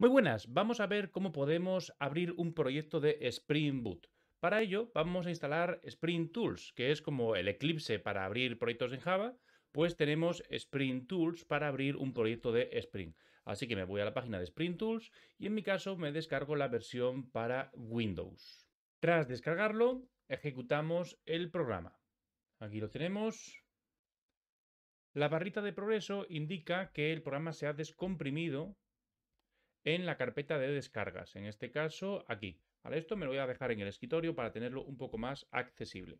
Muy buenas, vamos a ver cómo podemos abrir un proyecto de Spring Boot. Para ello vamos a instalar Spring Tools, que es como el Eclipse para abrir proyectos en Java, pues tenemos Spring Tools para abrir un proyecto de Spring. Así que me voy a la página de Spring Tools y en mi caso me descargo la versión para Windows. Tras descargarlo, ejecutamos el programa. Aquí lo tenemos. La barrita de progreso indica que el programa se ha descomprimido en la carpeta de descargas, en este caso aquí. ¿Vale? Esto me lo voy a dejar en el escritorio para tenerlo un poco más accesible.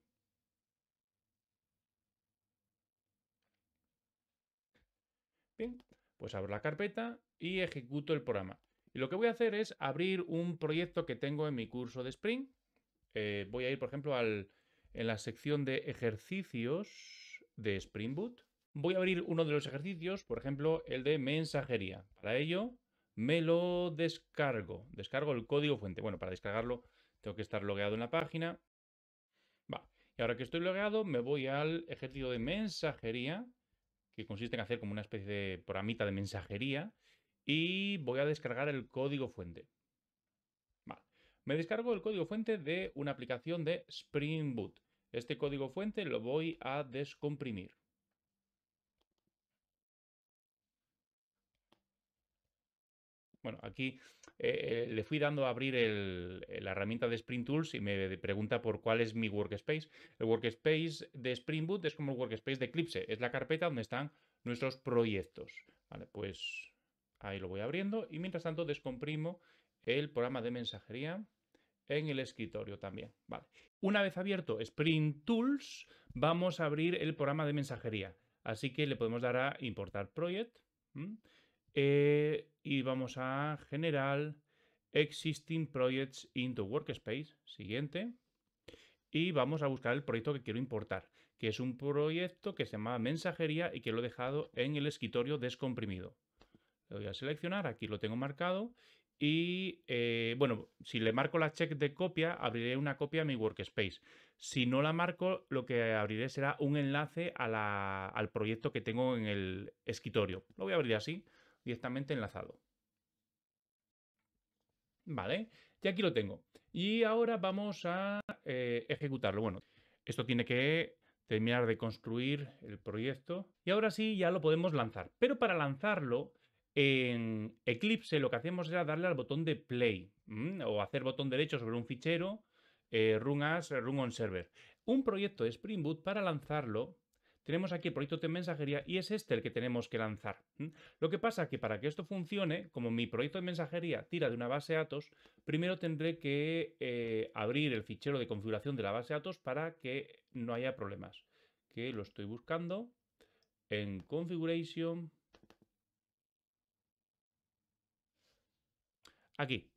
Bien, pues abro la carpeta y ejecuto el programa. Y lo que voy a hacer es abrir un proyecto que tengo en mi curso de Spring. Eh, voy a ir, por ejemplo, al, en la sección de ejercicios de Spring Boot. Voy a abrir uno de los ejercicios, por ejemplo, el de mensajería. Para ello, me lo descargo. Descargo el código fuente. Bueno, para descargarlo tengo que estar logueado en la página. Va. Y ahora que estoy logueado, me voy al ejército de mensajería, que consiste en hacer como una especie de programita de mensajería, y voy a descargar el código fuente. Me descargo el código fuente de una aplicación de Spring Boot. Este código fuente lo voy a descomprimir. Bueno, aquí eh, le fui dando a abrir eh, la herramienta de Spring Tools y me pregunta por cuál es mi workspace. El workspace de Spring Boot es como el workspace de Eclipse, es la carpeta donde están nuestros proyectos. Vale, pues ahí lo voy abriendo y mientras tanto descomprimo el programa de mensajería en el escritorio también. Vale. Una vez abierto Spring Tools, vamos a abrir el programa de mensajería. Así que le podemos dar a Importar Project. Eh, y vamos a general, existing projects into workspace, siguiente. Y vamos a buscar el proyecto que quiero importar, que es un proyecto que se llama mensajería y que lo he dejado en el escritorio descomprimido. Lo voy a seleccionar, aquí lo tengo marcado y eh, bueno, si le marco la check de copia, abriré una copia a mi workspace. Si no la marco, lo que abriré será un enlace al proyecto que tengo en el escritorio. Lo voy a abrir así directamente enlazado. Vale, y aquí lo tengo. Y ahora vamos a eh, ejecutarlo. Bueno, esto tiene que terminar de construir el proyecto. Y ahora sí, ya lo podemos lanzar. Pero para lanzarlo, en Eclipse lo que hacemos era darle al botón de play o hacer botón derecho sobre un fichero, eh, run as, run on server. Un proyecto de Spring Boot para lanzarlo tenemos aquí el proyecto de mensajería y es este el que tenemos que lanzar. Lo que pasa es que para que esto funcione, como mi proyecto de mensajería tira de una base de datos, primero tendré que eh, abrir el fichero de configuración de la base de datos para que no haya problemas. Que lo estoy buscando en configuration. Aquí,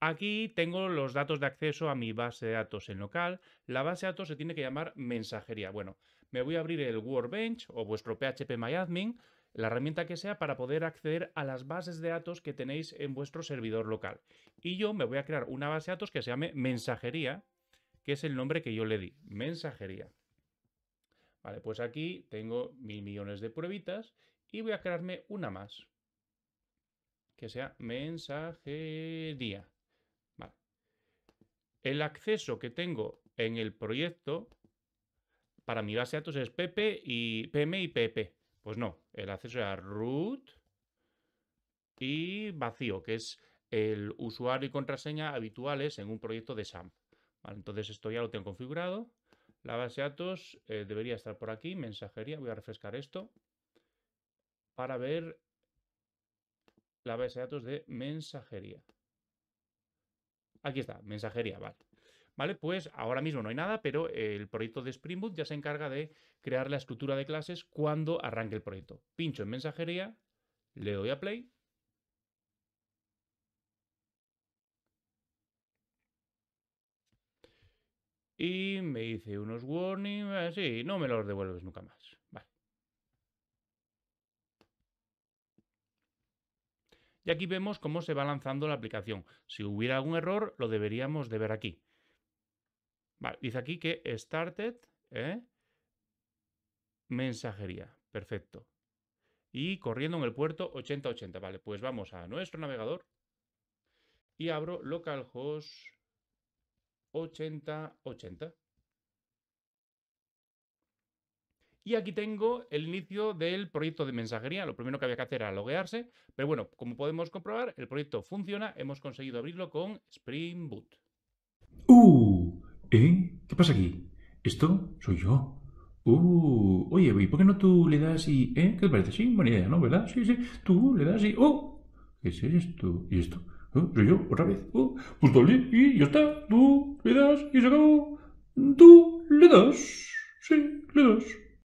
Aquí tengo los datos de acceso a mi base de datos en local. La base de datos se tiene que llamar mensajería. Bueno, me voy a abrir el Workbench o vuestro PHP MyAdmin, la herramienta que sea, para poder acceder a las bases de datos que tenéis en vuestro servidor local. Y yo me voy a crear una base de datos que se llame mensajería, que es el nombre que yo le di, mensajería. Vale, pues aquí tengo mil millones de pruebitas y voy a crearme una más, que sea mensajería el acceso que tengo en el proyecto para mi base de datos es pp y pm y pp. E pues no, el acceso a root y vacío, que es el usuario y contraseña habituales en un proyecto de Sam. entonces esto ya lo tengo configurado. La base de datos eh, debería estar por aquí, mensajería, voy a refrescar esto para ver la base de datos de mensajería. Aquí está, mensajería BAT. ¿Vale? Pues ahora mismo no hay nada, pero el proyecto de Spring Boot ya se encarga de crear la estructura de clases cuando arranque el proyecto. Pincho en mensajería, le doy a play. Y me dice unos warnings, ah, sí, no me los devuelves nunca más. Vale. Y aquí vemos cómo se va lanzando la aplicación. Si hubiera algún error, lo deberíamos de ver aquí. dice aquí que started, ¿eh? mensajería, perfecto. Y corriendo en el puerto 8080, vale, pues vamos a nuestro navegador y abro localhost 8080. Y aquí tengo el inicio del proyecto de mensajería. Lo primero que había que hacer era loguearse. Pero bueno, como podemos comprobar, el proyecto funciona. Hemos conseguido abrirlo con Spring Boot. ¡Uh! ¿Eh? ¿Qué pasa aquí? ¿Esto? Soy yo. Uh, oye, ¿y por qué no tú le das y... ¿Eh? ¿Qué te parece? Sí, buena idea, ¿no? ¿Verdad? Sí, sí. Tú le das y... ¡Oh! ¿Qué es esto? ¿Y esto? ¿Eh? ¿Soy yo? ¿Otra vez? ¿Oh? Pues doble y ya está. Tú le das y se acabó. Tú le das. Sí, le das.